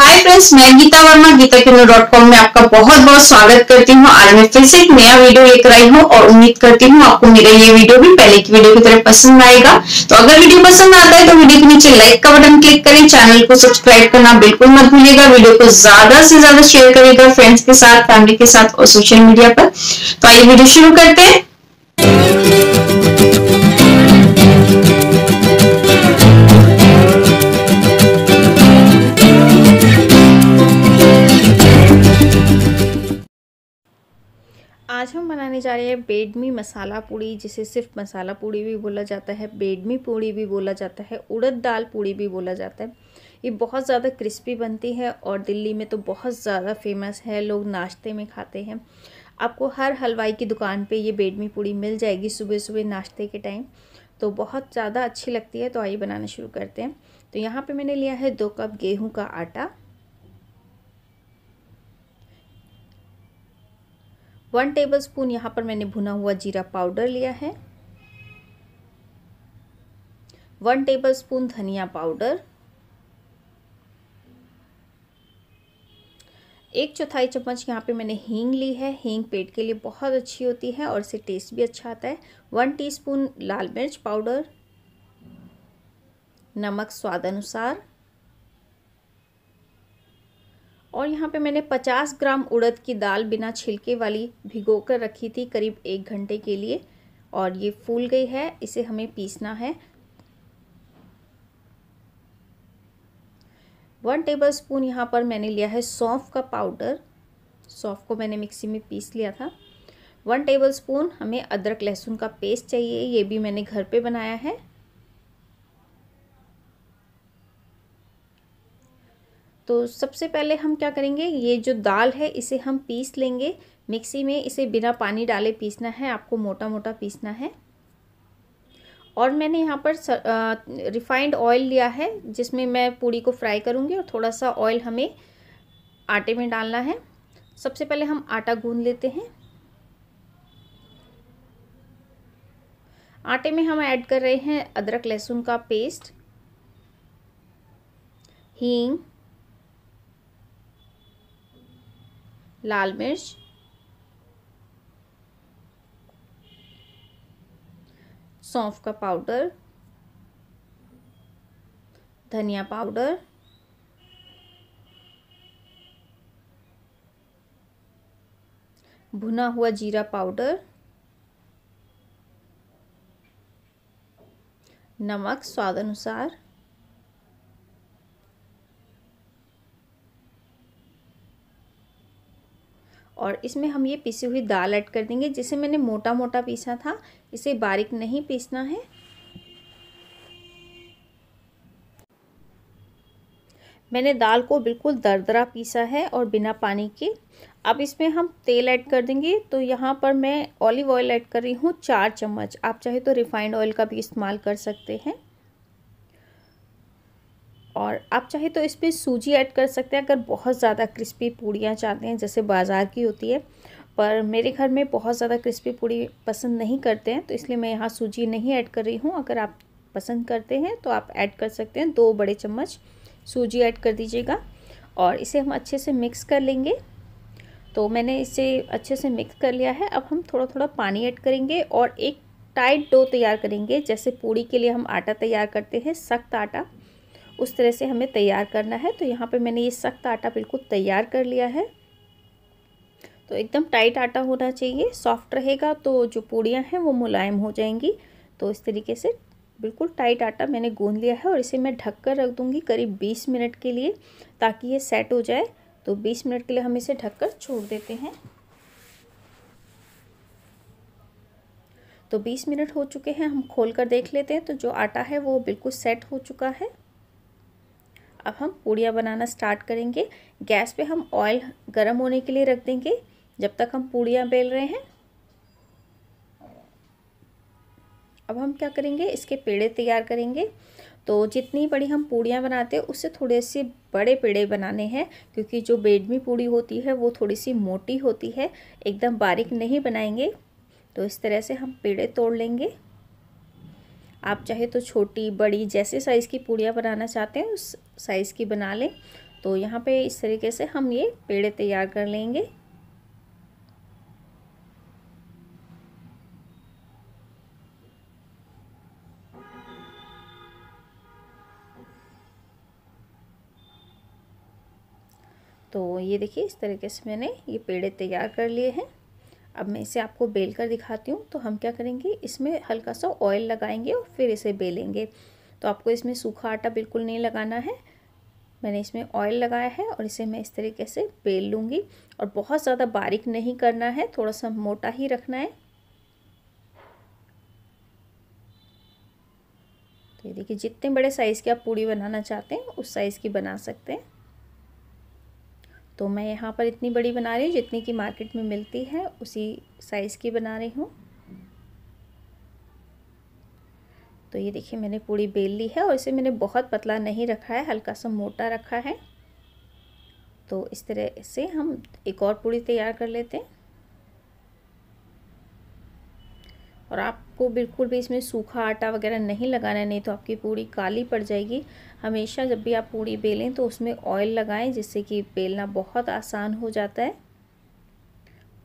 हाय friends मैं गीता वर्मा गीता किन्नो dot com में आपका बहुत बहुत स्वागत करती हूँ आज मैं फिर से एक नया वीडियो लेकर आई हूँ और उम्मीद करती हूँ आपको मेरा ये वीडियो भी पहले की वीडियो की तरह पसंद आएगा तो अगर वीडियो पसंद आता है तो वीडियो के नीचे लाइक का बटन क्लिक करें चैनल को सब्सक्राइब करना बिल्कुल मत भूलिएगा वीडियो को ज्यादा से ज्यादा शेयर करेगा फ्रेंड्स के साथ फैमिली के साथ और सोशल मीडिया पर तो आइए वीडियो शुरू करते हैं बनाने जा रहे हैं बेडमी मसाला पूड़ी जिसे सिर्फ मसाला पूड़ी भी बोला जाता है बेडमी पूड़ी भी बोला जाता है उड़द दाल पूड़ी भी बोला जाता है ये बहुत ज़्यादा क्रिस्पी बनती है और दिल्ली में तो बहुत ज़्यादा फेमस है लोग नाश्ते में खाते हैं आपको हर हलवाई की दुकान पर ये बेडमी पूड़ी मिल जाएगी सुबह सुबह नाश्ते के टाइम तो बहुत ज़्यादा अच्छी लगती है तो आइए बनाना शुरू करते हैं तो यहाँ पे मैंने लिया है दो कप गेहूं का आटा वन टेबल स्पून यहाँ पर मैंने भुना हुआ जीरा पाउडर लिया है वन टेबल स्पून धनिया पाउडर एक चौथाई चम्मच यहाँ पे मैंने हींग ली है हींग पेट के लिए बहुत अच्छी होती है और इसे टेस्ट भी अच्छा आता है वन टीस्पून लाल मिर्च पाउडर नमक स्वाद अनुसार और यहाँ पे मैंने 50 ग्राम उड़द की दाल बिना छिलके वाली भिगो कर रखी थी करीब एक घंटे के लिए और ये फूल गई है इसे हमें पीसना है वन टेबल स्पून यहाँ पर मैंने लिया है सौंफ का पाउडर सौंफ को मैंने मिक्सी में पीस लिया था वन टेबल स्पून हमें अदरक लहसुन का पेस्ट चाहिए ये भी मैंने घर पे बनाया है तो सबसे पहले हम क्या करेंगे ये जो दाल है इसे हम पीस लेंगे मिक्सी में इसे बिना पानी डाले पीसना है आपको मोटा मोटा पीसना है और मैंने यहाँ पर रिफाइंड ऑयल लिया है जिसमें मैं पूड़ी को फ्राई करूँगी और थोड़ा सा ऑयल हमें आटे में डालना है सबसे पहले हम आटा गूंद लेते हैं आटे में हम ऐड कर रहे हैं अदरक लहसुन का पेस्ट हींग लाल मिर्च सौंफ का पाउडर धनिया पाउडर भुना हुआ जीरा पाउडर नमक स्वाद अनुसार और इसमें हम ये पिसी हुई दाल ऐड कर देंगे जिसे मैंने मोटा मोटा पीसा था इसे बारीक नहीं पीसना है मैंने दाल को बिल्कुल दरदरा पीसा है और बिना पानी के अब इसमें हम तेल ऐड कर देंगे तो यहाँ पर मैं ऑलिव ऑयल ऐड कर रही हूँ चार चम्मच आप चाहे तो रिफाइंड ऑयल का भी इस्तेमाल कर सकते हैं और आप चाहे तो इस पर सूजी ऐड कर सकते हैं अगर बहुत ज़्यादा क्रिस्पी पूड़ियाँ चाहते हैं जैसे बाज़ार की होती है पर मेरे घर में बहुत ज़्यादा क्रिस्पी पूड़ी पसंद नहीं करते हैं तो इसलिए मैं यहाँ सूजी नहीं ऐड कर रही हूँ अगर आप पसंद करते हैं तो आप ऐड कर सकते हैं दो बड़े चम्मच सूजी ऐड कर दीजिएगा और इसे हम अच्छे से मिक्स कर लेंगे तो मैंने इसे अच्छे से मिक्स कर लिया है अब हम थोड़ा थोड़ा पानी ऐड करेंगे और एक टाइट डो तैयार करेंगे जैसे पूड़ी के लिए हम आटा तैयार करते हैं सख्त आटा उस तरह से हमें तैयार करना है तो यहाँ पे मैंने ये सख्त आटा बिल्कुल तैयार कर लिया है तो एकदम टाइट आटा होना चाहिए सॉफ्ट रहेगा तो जो पूड़ियाँ हैं वो मुलायम हो जाएंगी तो इस तरीके से बिल्कुल टाइट आटा मैंने गूंद लिया है और इसे मैं ढक कर रख दूँगी करीब बीस मिनट के लिए ताकि ये सेट हो जाए तो बीस मिनट के लिए हम इसे ढक कर छोड़ देते हैं तो बीस मिनट हो चुके हैं हम खोल कर देख लेते हैं तो जो आटा है वो बिल्कुल सेट हो चुका है अब हम पूड़ियाँ बनाना स्टार्ट करेंगे गैस पे हम ऑयल गर्म होने के लिए रख देंगे जब तक हम पूड़ियाँ बेल रहे हैं अब हम क्या करेंगे इसके पेड़े तैयार करेंगे तो जितनी बड़ी हम पूड़ियाँ बनाते हैं उससे थोड़े से बड़े पेड़े बनाने हैं क्योंकि जो बेडमी पूड़ी होती है वो थोड़ी सी मोटी होती है एकदम बारीक नहीं बनाएंगे तो इस तरह से हम पेड़े तोड़ लेंगे आप चाहे तो छोटी बड़ी जैसे साइज़ की पूड़ियाँ बनाना चाहते हैं उस साइज़ की बना लें तो यहाँ पे इस तरीके से हम ये पेड़े तैयार कर लेंगे तो ये देखिए इस तरीके से मैंने ये पेड़े तैयार कर लिए हैं अब मैं इसे आपको बेल कर दिखाती हूँ तो हम क्या करेंगे इसमें हल्का सा ऑयल लगाएंगे और फिर इसे बेलेंगे तो आपको इसमें सूखा आटा बिल्कुल नहीं लगाना है मैंने इसमें ऑयल लगाया है और इसे मैं इस तरीके से बेल लूँगी और बहुत ज़्यादा बारीक नहीं करना है थोड़ा सा मोटा ही रखना है तो ये देखिए जितने बड़े साइज़ की आप पूड़ी बनाना चाहते हैं उस साइज़ की बना सकते हैं तो मैं यहाँ पर इतनी बड़ी बना रही हूँ जितनी की मार्केट में मिलती है उसी साइज़ की बना रही हूँ तो ये देखिए मैंने पूरी बेल ली है और इसे मैंने बहुत पतला नहीं रखा है हल्का सा मोटा रखा है तो इस तरह से हम एक और पूड़ी तैयार कर लेते हैं और आपको बिल्कुल भी इसमें सूखा आटा वगैरह नहीं लगाना है नहीं तो आपकी पूड़ी काली पड़ जाएगी हमेशा जब भी आप पूड़ी बेलें तो उसमें ऑयल लगाएं जिससे कि बेलना बहुत आसान हो जाता है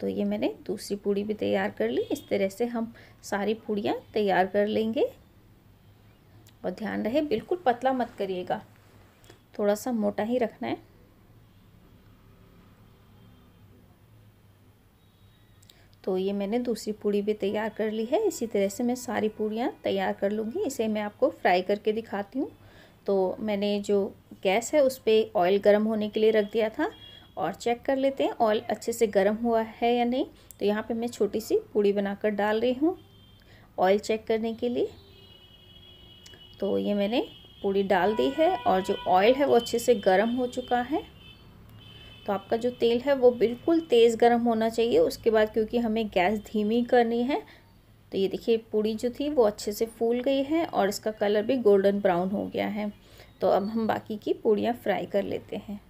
तो ये मैंने दूसरी पूड़ी भी तैयार कर ली इस तरह से हम सारी पूड़ियाँ तैयार कर लेंगे और ध्यान रहे बिल्कुल पतला मत करिएगा थोड़ा सा मोटा ही रखना है तो ये मैंने दूसरी पूड़ी भी तैयार कर ली है इसी तरह से मैं सारी पूड़ियाँ तैयार कर लूँगी इसे मैं आपको फ्राई करके दिखाती हूँ तो मैंने जो गैस है उस पर ऑयल गर्म होने के लिए रख दिया था और चेक कर लेते हैं ऑयल अच्छे से गर्म हुआ है या नहीं तो यहाँ पे मैं छोटी सी पूड़ी बनाकर डाल रही हूँ ऑयल चेक करने के लिए तो ये मैंने पूड़ी डाल दी है और जो ऑयल है वो अच्छे से गर्म हो चुका है तो आपका जो तेल है वो बिल्कुल तेज़ गर्म होना चाहिए उसके बाद क्योंकि हमें गैस धीमी करनी है तो ये देखिए पूड़ी जो थी वो अच्छे से फूल गई है और इसका कलर भी गोल्डन ब्राउन हो गया है तो अब हम बाकी की पूड़ियाँ फ्राई कर लेते हैं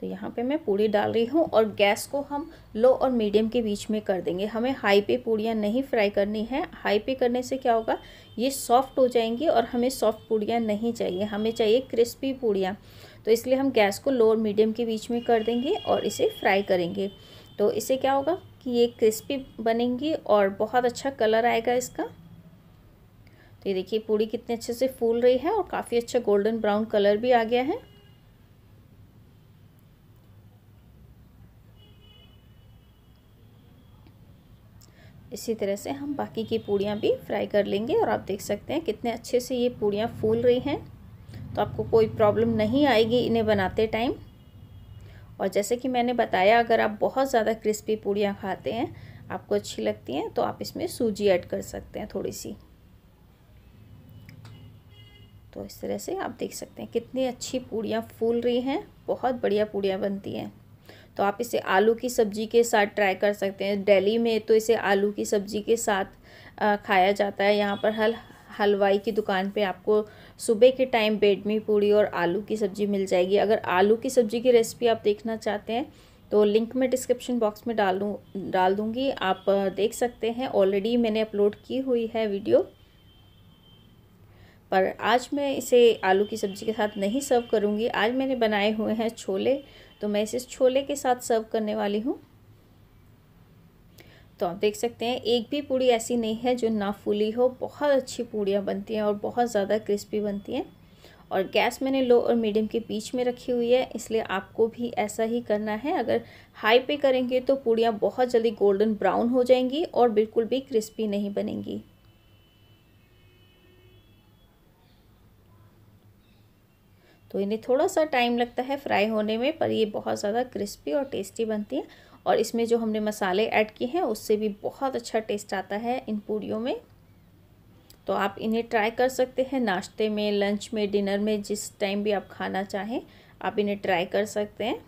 तो यहाँ पे मैं पूड़ी डाल रही हूँ और गैस को हम लो और मीडियम के बीच में कर देंगे हमें हाई पे पूड़ियाँ नहीं फ्राई करनी है हाई पे करने से क्या होगा ये सॉफ्ट हो जाएंगी और हमें सॉफ्ट पूड़ियाँ नहीं चाहिए हमें चाहिए क्रिस्पी पूड़ियाँ तो इसलिए हम गैस को लो और मीडियम के बीच में कर देंगे और इसे फ्राई करेंगे तो इसे क्या होगा कि ये क्रिस्पी बनेंगी और बहुत अच्छा कलर आएगा इसका तो ये देखिए पूड़ी कितने अच्छे से फूल रही है और काफ़ी अच्छा गोल्डन ब्राउन कलर भी आ गया है इसी तरह से हम बाकी की पूड़ियाँ भी फ्राई कर लेंगे और आप देख सकते हैं कितने अच्छे से ये पूड़ियाँ फूल रही हैं तो आपको कोई प्रॉब्लम नहीं आएगी इन्हें बनाते टाइम और जैसे कि मैंने बताया अगर आप बहुत ज़्यादा क्रिस्पी पूड़ियाँ खाते हैं आपको अच्छी लगती हैं तो आप इसमें सूजी ऐड कर सकते हैं थोड़ी सी तो इस तरह से आप देख सकते हैं कितनी अच्छी पूड़ियाँ फूल रही हैं बहुत बढ़िया पूड़ियाँ बनती हैं तो आप इसे आलू की सब्ज़ी के साथ ट्राई कर सकते हैं दिल्ली में तो इसे आलू की सब्ज़ी के साथ खाया जाता है यहाँ पर हल हलवाई की दुकान पे आपको सुबह के टाइम बेडमी पूड़ी और आलू की सब्ज़ी मिल जाएगी अगर आलू की सब्ज़ी की रेसिपी आप देखना चाहते हैं तो लिंक मैं डिस्क्रिप्शन बॉक्स में डाल दूँ डाल दूँगी आप देख सकते हैं ऑलरेडी मैंने अपलोड की हुई है वीडियो पर आज मैं इसे आलू की सब्ज़ी के साथ नहीं सर्व करूँगी आज मैंने बनाए हुए हैं छोले तो मैं इसे छोले के साथ सर्व करने वाली हूँ तो आप देख सकते हैं एक भी पूड़ी ऐसी नहीं है जो ना फूली हो बहुत अच्छी पूड़ियाँ बनती हैं और बहुत ज़्यादा क्रिस्पी बनती हैं और गैस मैंने लो और मीडियम के बीच में रखी हुई है इसलिए आपको भी ऐसा ही करना है अगर हाई पे करेंगे तो पूड़ियाँ बहुत जल्दी गोल्डन ब्राउन हो जाएंगी और बिल्कुल भी क्रिस्पी नहीं बनेंगी तो इन्हें थोड़ा सा टाइम लगता है फ्राई होने में पर ये बहुत ज़्यादा क्रिस्पी और टेस्टी बनती हैं और इसमें जो हमने मसाले ऐड किए हैं उससे भी बहुत अच्छा टेस्ट आता है इन पूड़ियों में तो आप इन्हें ट्राई कर सकते हैं नाश्ते में लंच में डिनर में जिस टाइम भी आप खाना चाहें आप इन्हें ट्राई कर सकते हैं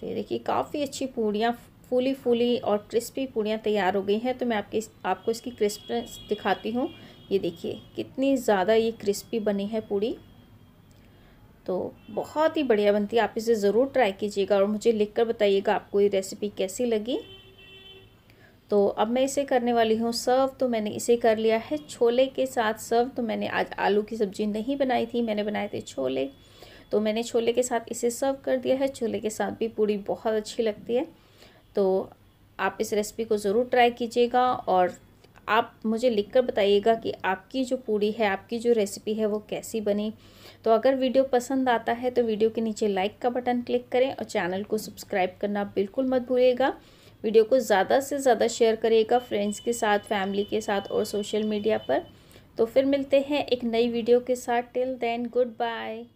तो ये देखिए काफ़ी अच्छी पूड़ियाँ फूली फूली और क्रिस्पी पूड़ियाँ तैयार हो गई हैं तो मैं आपके आपको इसकी क्रिस्पनेस दिखाती हूँ ये देखिए कितनी ज़्यादा ये क्रिस्पी बनी है पूड़ी तो बहुत ही बढ़िया बनती है आप इसे ज़रूर ट्राई कीजिएगा और मुझे लिख कर बताइएगा आपको ये रेसिपी कैसी लगी तो अब मैं इसे करने वाली हूँ सर्व तो मैंने इसे कर लिया है छोले के साथ सर्व तो मैंने आज आलू की सब्ज़ी नहीं बनाई थी मैंने बनाए थे छोले तो मैंने छोले के साथ इसे सर्व कर दिया है छोले के साथ भी पूड़ी बहुत अच्छी लगती है तो आप इस रेसिपी को ज़रूर ट्राई कीजिएगा और आप मुझे लिख कर बताइएगा कि आपकी जो पूड़ी है आपकी जो रेसिपी है वो कैसी बनी तो अगर वीडियो पसंद आता है तो वीडियो के नीचे लाइक का बटन क्लिक करें और चैनल को सब्सक्राइब करना बिल्कुल मत भूलिएगा वीडियो को ज़्यादा से ज़्यादा शेयर करिएगा फ्रेंड्स के साथ फैमिली के साथ और सोशल मीडिया पर तो फिर मिलते हैं एक नई वीडियो के साथ टिल देन गुड बाय